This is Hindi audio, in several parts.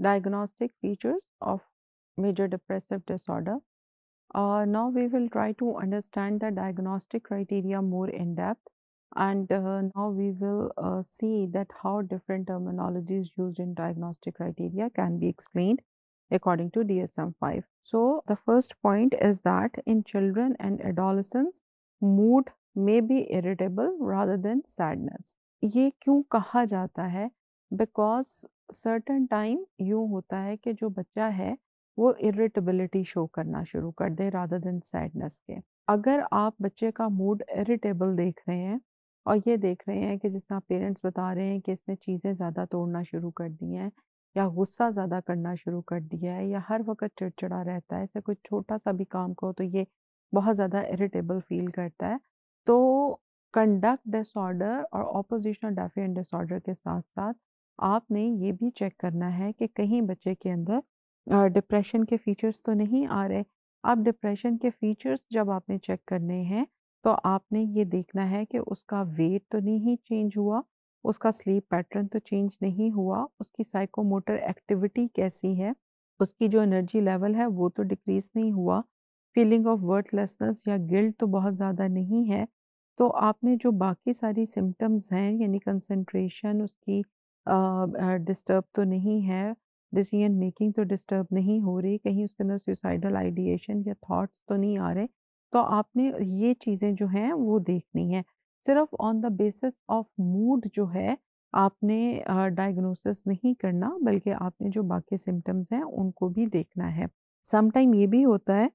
diagnostic features of major depressive disorder. Uh, now we will try to understand the diagnostic criteria more in depth and uh, now we will uh, see that how different terminologies used in diagnostic criteria can be explained according to DSM-5. So the first point is that in children and adolescents mood may be irritable rather than sadness. ये क्यों कहा जाता है because सर्टन टाइम यूँ होता है कि जो बच्चा है वो इरिटेबिलिटी शो करना शुरू कर दे रादर देन सैडनेस के अगर आप बच्चे का मूड इरिटेबल देख रहे हैं और ये देख रहे हैं कि जिस तरह पेरेंट्स बता रहे हैं कि इसने चीज़ें ज़्यादा तोड़ना शुरू कर दी हैं या गुस्सा ज़्यादा करना शुरू कर दिया है या हर वक्त चिड़चिड़ा रहता है ऐसे कोई छोटा सा भी काम करो तो ये बहुत ज़्यादा इरिटेबल फील करता है तो कंडक्ट डिसऑर्डर और ऑपोजिशनल डेफिएंट डिसऑर्डर के साथ साथ आपने ये भी चेक करना है कि कहीं बच्चे के अंदर डिप्रेशन के फीचर्स तो नहीं आ रहे अब डिप्रेशन के फीचर्स जब आपने चेक करने हैं तो आपने ये देखना है कि उसका वेट तो नहीं चेंज हुआ उसका स्लीप पैटर्न तो चेंज नहीं हुआ उसकी साइकोमोटर एक्टिविटी कैसी है उसकी जो एनर्जी लेवल है वो तो डिक्रीज़ नहीं हुआ फीलिंग ऑफ वर्थलेसनेस या गिल्ट तो बहुत ज़्यादा नहीं है तो आपने जो बाकी सारी सिम्टम्स हैं यानी कंसनट्रेशन उसकी डिस्टर्ब तो नहीं है डिसीजन मेकिंग तो डिस्टर्ब नहीं हो रही कहीं उसके अंदर सुसाइडल आइडिएशन या थॉट्स तो नहीं आ रहे तो आपने ये चीज़ें जो हैं वो देखनी है सिर्फ on the basis of mood जो है आपने डायग्नोसिस नहीं करना बल्कि आपने जो बाकी सिम्टम्स हैं उनको भी देखना है समटाइम ये भी होता है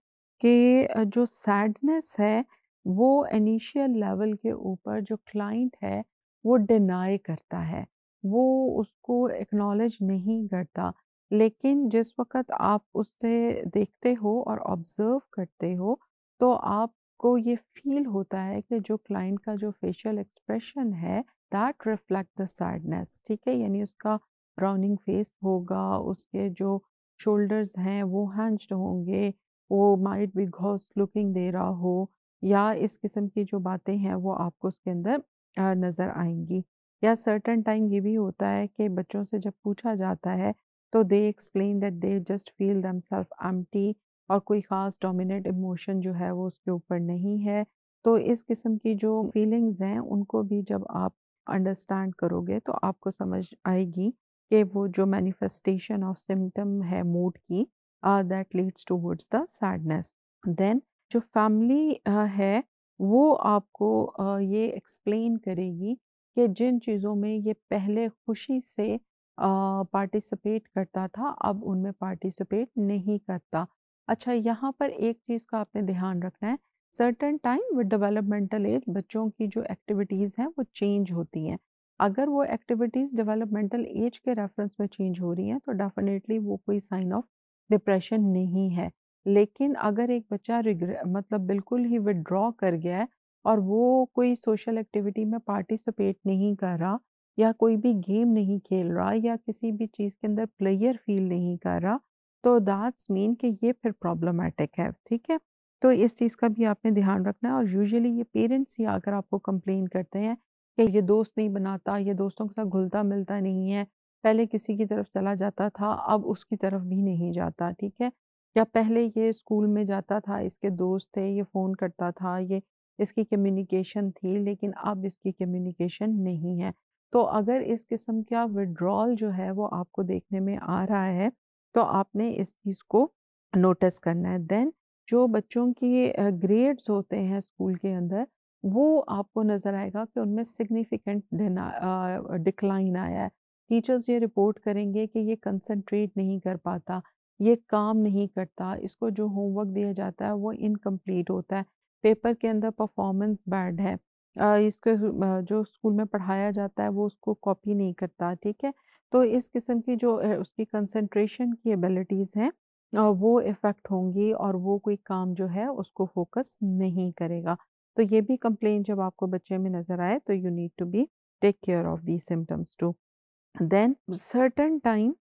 कि जो सैडनेस है वो इनिशियल लेवल के ऊपर जो क्लाइंट है वो डिनाई करता है वो उसको एक्नॉलेज नहीं करता लेकिन जिस वक्त आप उससे देखते हो और ऑब्ज़र्व करते हो तो आपको ये फील होता है कि जो क्लाइंट का जो फेशियल एक्सप्रेशन है दैट रिफ्लेक्ट द सैडनेस ठीक है यानी उसका ब्राउनिंग फेस होगा उसके जो शोल्डर्स हैं वो हैंज्ड होंगे वो माइट भी घोस लुकिंग दे रहा हो या इस किस्म की जो बातें हैं वो आपको उसके अंदर नज़र आएंगी या सर्टन टाइम ये भी होता है कि बच्चों से जब पूछा जाता है तो they explain that they just feel them self empty और कोई ख़ास डोमिनेट इमोशन जो है वो उसके ऊपर नहीं है तो इस किस्म की जो फीलिंग्स हैं उनको भी जब आप अंडरस्टैंड करोगे तो आपको समझ आएगी कि वो जो मैनिफेस्टेशन ऑफ सिम्टम है मूड की that leads towards the sadness then जो फैमिली uh, है वो आपको uh, ये एक्सप्लेन करेगी कि जिन चीज़ों में ये पहले खुशी से पार्टिसिपेट करता था अब उनमें पार्टिसिपेट नहीं करता अच्छा यहाँ पर एक चीज़ का आपने ध्यान रखना है certain time with developmental age बच्चों की जो एक्टिविटीज़ हैं वो चेंज होती हैं अगर वो एक्टिविटीज़ डेवलपमेंटल एज के रेफरेंस में चेंज हो रही हैं तो डेफिनेटली वो कोई साइन ऑफ डिप्रेशन नहीं है लेकिन अगर एक बच्चा मतलब बिल्कुल ही विदड्रॉ कर गया है और वो कोई सोशल एक्टिविटी में पार्टिसिपेट नहीं कर रहा या कोई भी गेम नहीं खेल रहा या किसी भी चीज़ के अंदर प्लेयर फील नहीं कर रहा तो दैट्स मीन कि ये फिर प्रॉब्लमेटिक है ठीक है तो इस चीज़ का भी आपने ध्यान रखना है और यूजुअली ये पेरेंट्स ही आकर आपको कंप्लेन करते हैं कि ये दोस्त नहीं बनाता ये दोस्तों के साथ घुलता मिलता नहीं है पहले किसी की तरफ चला जाता था अब उसकी तरफ भी नहीं जाता ठीक है या पहले ये स्कूल में जाता था इसके दोस्त थे ये फ़ोन करता था ये इसकी कम्युनिकेशन थी लेकिन अब इसकी कम्युनिकेशन नहीं है तो अगर इस किस्म का विड्रॉल जो है वो आपको देखने में आ रहा है तो आपने इस चीज़ को नोटिस करना है देन जो बच्चों की ग्रेड्स होते हैं स्कूल के अंदर वो आपको नज़र आएगा कि उनमें सिग्निफिकेंट डिक्लाइन आया है टीचर्स ये रिपोर्ट करेंगे कि ये कंसंट्रेट नहीं कर पाता ये काम नहीं करता इसको जो होमवर्क दिया जाता है वो इनकम्प्लीट होता है पेपर के अंदर परफॉर्मेंस बैड है इसके जो स्कूल में पढ़ाया जाता है वो उसको कॉपी नहीं करता ठीक है तो इस किस्म की जो उसकी कंसंट्रेशन की एबिलिटीज़ हैं वो इफ़ेक्ट होंगी और वो कोई काम जो है उसको फोकस नहीं करेगा तो ये भी कंप्लेन जब आपको बच्चे में नज़र आए तो you need to be take care of the symptoms to then certain time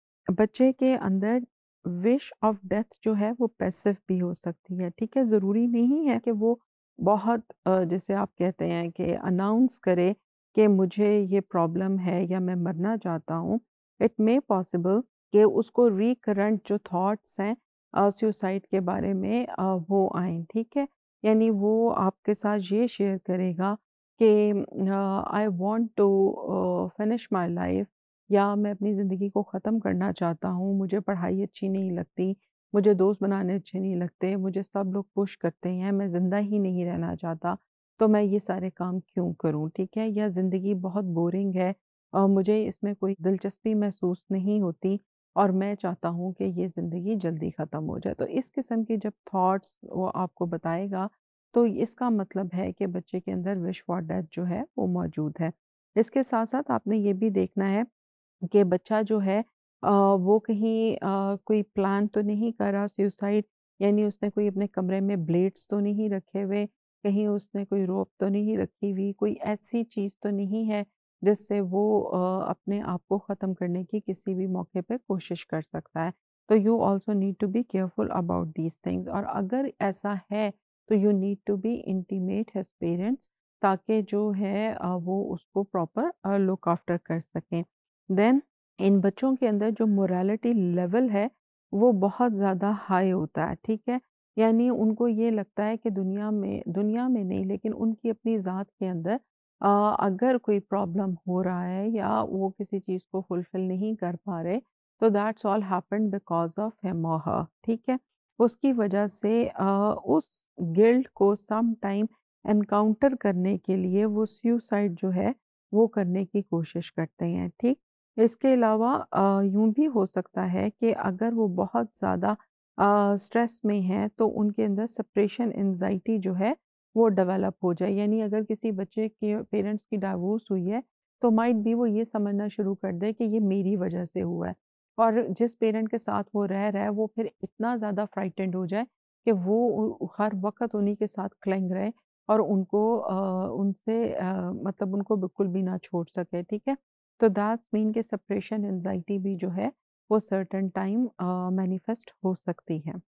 बच्चे के अंदर विश ऑफ डेथ जो है वो पैसिव भी हो सकती है ठीक है ज़रूरी नहीं है कि वो बहुत जैसे आप कहते हैं कि अनाउंस करे कि मुझे ये प्रॉब्लम है या मैं मरना चाहता हूँ इट मे पॉसिबल कि उसको रिकरेंट जो थॉट्स हैं सुसाइड के बारे में वो आए ठीक है यानी वो आपके साथ ये शेयर करेगा कि I want to finish my life या मैं अपनी ज़िंदगी को ख़त्म करना चाहता हूँ मुझे पढ़ाई अच्छी नहीं लगती मुझे दोस्त बनाने अच्छे नहीं लगते मुझे सब लोग पुश करते हैं मैं ज़िंदा ही नहीं रहना चाहता तो मैं ये सारे काम क्यों करूँ ठीक है या ज़िंदगी बहुत बोरिंग है और मुझे इसमें कोई दिलचस्पी महसूस नहीं होती और मैं चाहता हूँ कि ये ज़िंदगी जल्दी ख़त्म हो जाए तो इस किस्म के जब थाट्स वो आपको बताएगा तो इसका मतलब है कि बच्चे के अंदर विश फॉर डेथ जो है वो मौजूद है इसके साथ साथ आपने ये भी देखना है कि बच्चा जो है आ, वो कहीं आ, कोई प्लान तो नहीं कर रहा सुसाइड यानी उसने कोई अपने कमरे में ब्लेड्स तो नहीं रखे हुए, कहीं उसने कोई रोप तो नहीं रखी हुई, कोई ऐसी चीज़ तो नहीं है जिससे वो आ, अपने आप को ख़त्म करने की किसी भी मौके पे कोशिश कर सकता है। तो you also need to be careful about these things और अगर ऐसा है तो you need to be intimate his parents ताकि जो है आ, वो उसको प्रॉपर लुक आफ्टर कर सकें। देन इन बच्चों के अंदर जो मोरालिटी लेवल है वो बहुत ज़्यादा हाई होता है ठीक है यानी उनको ये लगता है कि दुनिया में दुनिया में नहीं लेकिन उनकी अपनी ज़ात के अंदर आ, अगर कोई प्रॉब्लम हो रहा है या वो किसी चीज़ को फुलफिल नहीं कर पा रहे तो that's all happen because of him मोह ठीक है उसकी वजह से आ, उस गिल्ड को सम टाइम एनकाउंटर करने के लिए वो सुसाइड जो है वो करने की कोशिश करते हैं ठीक इसके अलावा यूं भी हो सकता है कि अगर वो बहुत ज़्यादा स्ट्रेस में हैं तो उनके अंदर सप्रेशन एनजाइटी जो है वो डेवलप हो जाए यानी अगर किसी बच्चे के पेरेंट्स की डाइवोर्स हुई है तो माइट भी वो ये समझना शुरू कर दे कि ये मेरी वजह से हुआ है और जिस पेरेंट के साथ वो रह रहा है वो फिर इतना ज़्यादा फ्राइटेंड हो जाए कि वो हर वक्त उन्हीं के साथ क्लेंग रहे और उनको आ, उनसे आ, मतलब उनको बिल्कुल भी ना छोड़ सके ठीक है तो दैट्स मीन के सप्रेशन एनजाइटी भी जो है वो सर्टन टाइम मैनिफेस्ट हो सकती है